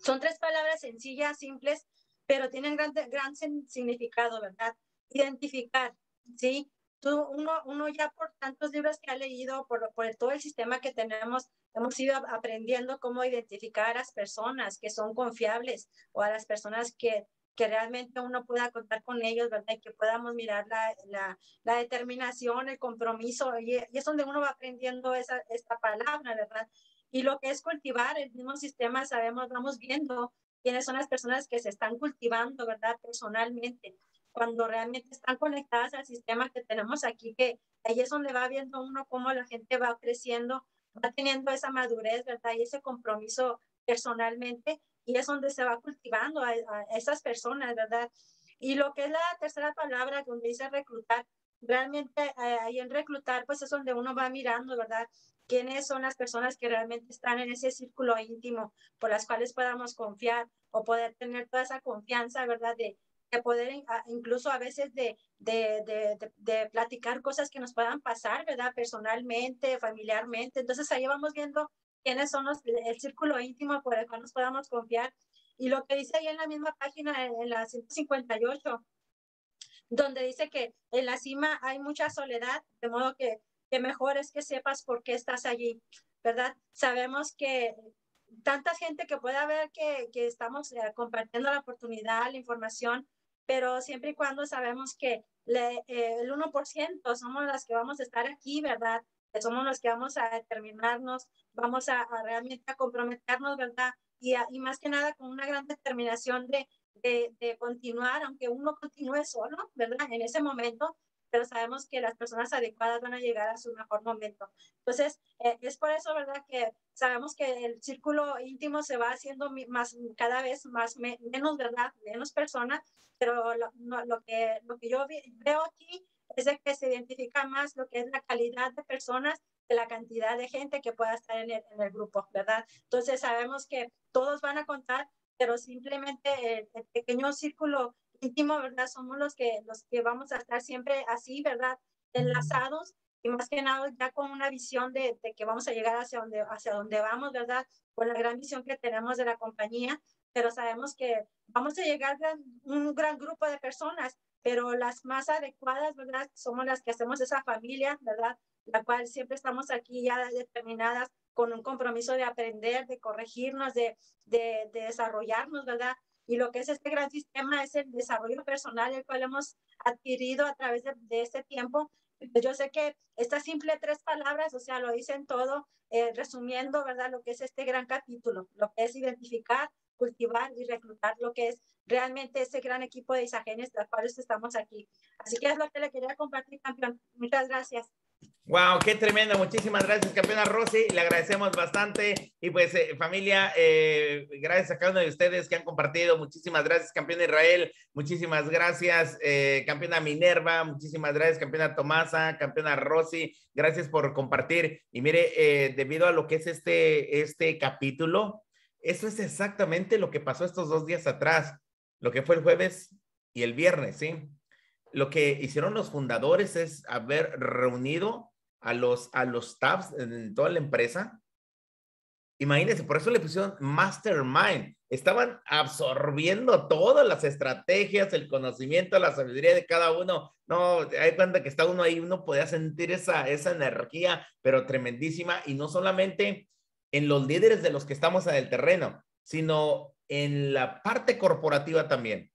Son tres palabras sencillas, simples, pero tienen gran, gran significado, ¿verdad? Identificar, ¿sí? uno, uno ya por tantos libros que ha leído, por, por todo el sistema que tenemos, hemos ido aprendiendo cómo identificar a las personas que son confiables o a las personas que, realmente uno pueda contar con ellos, ¿verdad? Y que podamos mirar la, determinación, el compromiso, y, y, es donde uno va aprendiendo esa, esta palabra, ¿verdad? Y lo que es cultivar el mismo sistema, sabemos, vamos viendo quiénes son las personas que se están cultivando, ¿verdad? Personalmente, cuando realmente están conectadas al sistema que tenemos aquí, que ahí es donde va viendo uno cómo la gente va creciendo, va teniendo esa madurez, ¿verdad? Y ese compromiso personalmente, y es donde se va cultivando a, esas personas, ¿verdad? Y lo que es la tercera palabra, donde dice reclutar, realmente eh, ahí en reclutar, pues es donde uno va mirando, ¿verdad? quiénes son las personas que realmente están en ese círculo íntimo por las cuales podamos confiar o poder tener toda esa confianza, ¿verdad? De, poder incluso a veces de, de, platicar cosas que nos puedan pasar, ¿verdad? Personalmente, familiarmente. Entonces ahí vamos viendo quiénes son los, el círculo íntimo por el cual nos podamos confiar. Y lo que dice ahí en la misma página, en la 158, donde dice que en la cima hay mucha soledad, de modo que que mejor es que sepas por qué estás allí, ¿verdad? Sabemos que tanta gente que pueda ver que, que estamos eh, compartiendo la oportunidad, la información, pero siempre y cuando sabemos que eh, el 1% somos las que vamos a estar aquí, ¿verdad? Que somos los que vamos a determinarnos, vamos a, realmente a comprometernos, ¿verdad? Y, y, más que nada con una gran determinación de, de, de continuar, aunque uno continúe solo, ¿verdad? En ese momento, pero sabemos que las personas adecuadas van a llegar a su mejor momento. Entonces, eh, es por eso, ¿verdad? Que sabemos que el círculo íntimo se va haciendo más, cada vez más, menos, ¿verdad? Menos personas, pero lo, que, lo que yo veo aquí es de que se identifica más lo que es la calidad de personas de la cantidad de gente que pueda estar en el, en el grupo, ¿verdad? Entonces sabemos que todos van a contar, pero simplemente el pequeño círculo íntimo, ¿verdad? Somos los que, los que vamos a estar siempre así, ¿verdad? Enlazados y más que nada ya con una visión de, que vamos a llegar hacia donde, hacia donde vamos, ¿verdad? Con la gran visión que tenemos de la compañía, pero sabemos que vamos a llegar a un gran grupo de personas, pero las más adecuadas, ¿verdad? Somos las que hacemos esa familia, ¿verdad? La cual siempre estamos aquí ya determinadas con un compromiso de aprender, de corregirnos, de, de desarrollarnos, ¿verdad? Y lo que es este gran sistema es el desarrollo personal, el cual hemos adquirido a través de, este tiempo. Pues yo sé que estas simples tres palabras, o sea, lo dicen todo, eh, resumiendo, ¿verdad? Lo que es este gran capítulo, lo que es identificar, cultivar y reclutar lo que es realmente ese gran equipo de Isagenes, de los cuales estamos aquí. Así que es lo que le quería compartir, campeón. Muchas gracias. Wow, qué tremendo. Muchísimas gracias, campeona Rosy. Le agradecemos bastante. Y pues, eh, familia, eh, gracias a cada uno de ustedes que han compartido. Muchísimas gracias, campeona Israel. Muchísimas gracias, eh, campeona Minerva. Muchísimas gracias, campeona Tomasa, campeona Rosy. Gracias por compartir. Y mire, debido a lo que es este, este capítulo, eso es exactamente lo que pasó estos dos días atrás, lo que fue el jueves y el viernes, ¿sí? lo que hicieron los fundadores es haber reunido a los, a los staffs en toda la empresa. Imagínense, por eso le pusieron mastermind. Estaban absorbiendo todas las estrategias, el conocimiento, la sabiduría de cada uno. No, hay cuenta que está uno ahí, uno podía sentir esa, esa energía, pero tremendísima. Y no solamente en los líderes de los que estamos en el terreno, sino en la parte corporativa también.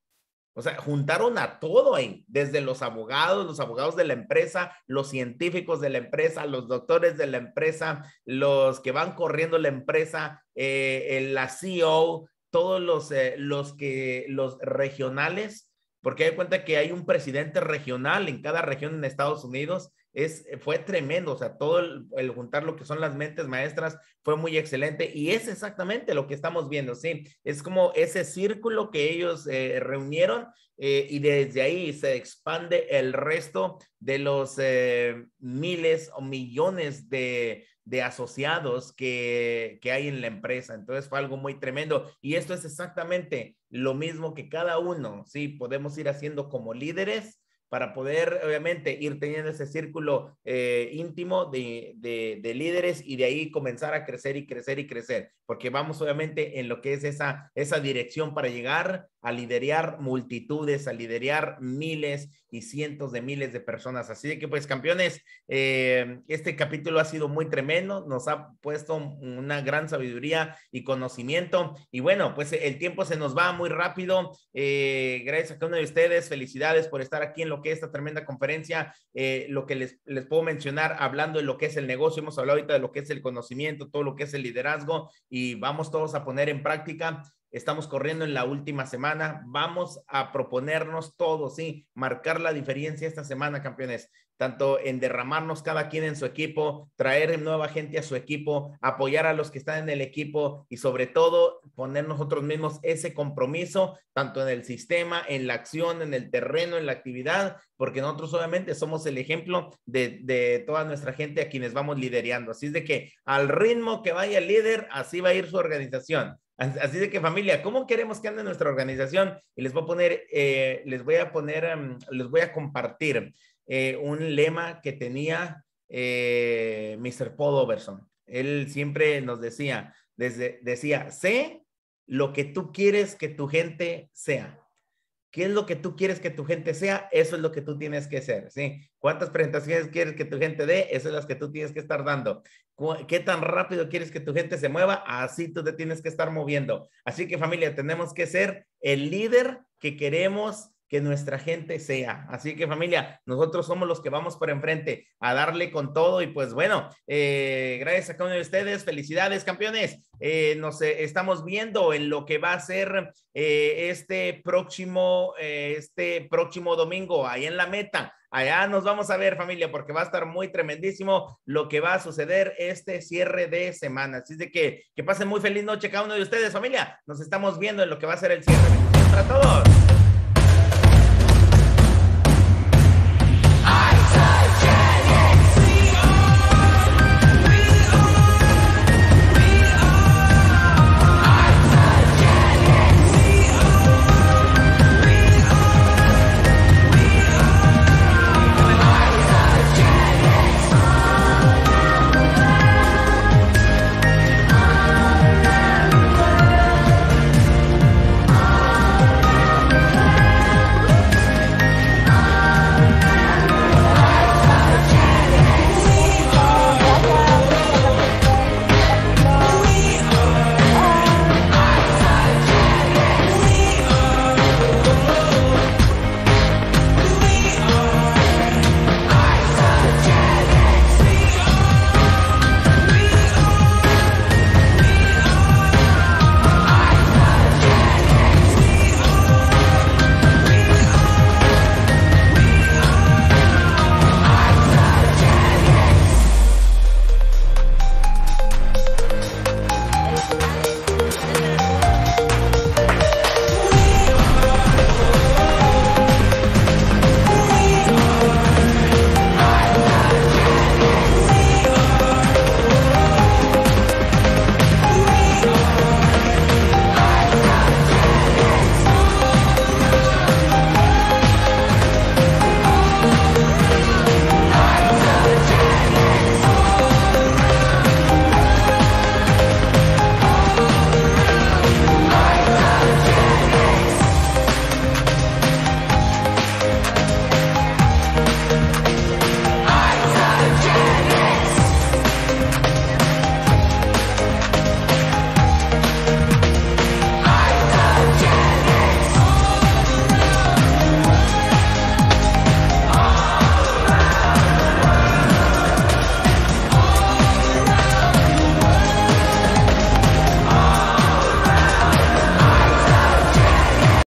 O sea, juntaron a todo ahí, desde los abogados, los abogados de la empresa, los científicos de la empresa, los doctores de la empresa, los que van corriendo la empresa, eh, la CEO, todos los, eh, los, que, los regionales, porque hay cuenta que hay un presidente regional en cada región en Estados Unidos eh, fue tremendo, o sea, todo el, juntar lo que son las mentes maestras fue muy excelente y es exactamente lo que estamos viendo, ¿sí? Es como ese círculo que ellos eh, reunieron eh, y desde ahí se expande el resto de los miles o millones de, asociados que, que, hay en la empresa. Entonces fue algo muy tremendo. Y esto es exactamente lo mismo que cada uno, ¿sí? Podemos ir haciendo como líderes para poder, obviamente, ir teniendo ese círculo eh, íntimo de, líderes y de ahí comenzar a crecer y crecer y crecer, porque vamos, obviamente, en lo que es esa, esa dirección para llegar a liderar multitudes, a liderar miles y cientos de miles de personas. Así que pues campeones, eh, este capítulo ha sido muy tremendo, nos ha puesto una gran sabiduría y conocimiento. Y bueno, pues el tiempo se nos va muy rápido. Eh, gracias a cada uno de ustedes, felicidades por estar aquí en lo que es esta tremenda conferencia. Eh, lo que les, les puedo mencionar hablando de lo que es el negocio, hemos hablado ahorita de lo que es el conocimiento, todo lo que es el liderazgo y vamos todos a poner en práctica Estamos corriendo en la última semana. Vamos a proponernos todos, sí, marcar la diferencia esta semana, campeones. Tanto en derramarnos cada quien en su equipo, traer nueva gente a su equipo, apoyar a los que están en el equipo y sobre todo poner nosotros mismos ese compromiso, tanto en el sistema, en la acción, en el terreno, en la actividad, porque nosotros obviamente somos el ejemplo de, toda nuestra gente a quienes vamos liderando. Así es de que al ritmo que vaya el líder, así va a ir su organización. Así de que familia, ¿cómo queremos que ande nuestra organización? Y les voy a poner, eh, les voy a poner, em, les voy a compartir eh, un lema que tenía eh, Mr. Paul Overson. Él siempre nos decía, desde, decía, sé lo que tú quieres que tu gente sea. ¿Qué es lo que tú quieres que tu gente sea? Eso es lo que tú tienes que ser, ¿sí? ¿Cuántas presentaciones quieres que tu gente dé? Esas es las que tú tienes que estar dando. ¿Qué tan rápido quieres que tu gente se mueva? Así tú te tienes que estar moviendo. Así que familia, tenemos que ser el líder que queremos que nuestra gente sea. Así que familia, nosotros somos los que vamos por enfrente a darle con todo y pues bueno, eh, gracias a cada uno de ustedes, felicidades campeones, eh, nos eh, estamos viendo en lo que va a ser eh, este próximo, este próximo domingo, ahí en la meta, Allá nos vamos a ver, familia, porque va a estar muy tremendísimo lo que va a suceder este cierre de semana. Así de que, que pasen muy feliz noche cada uno de ustedes, familia. Nos estamos viendo en lo que va a ser el cierre. Para todos.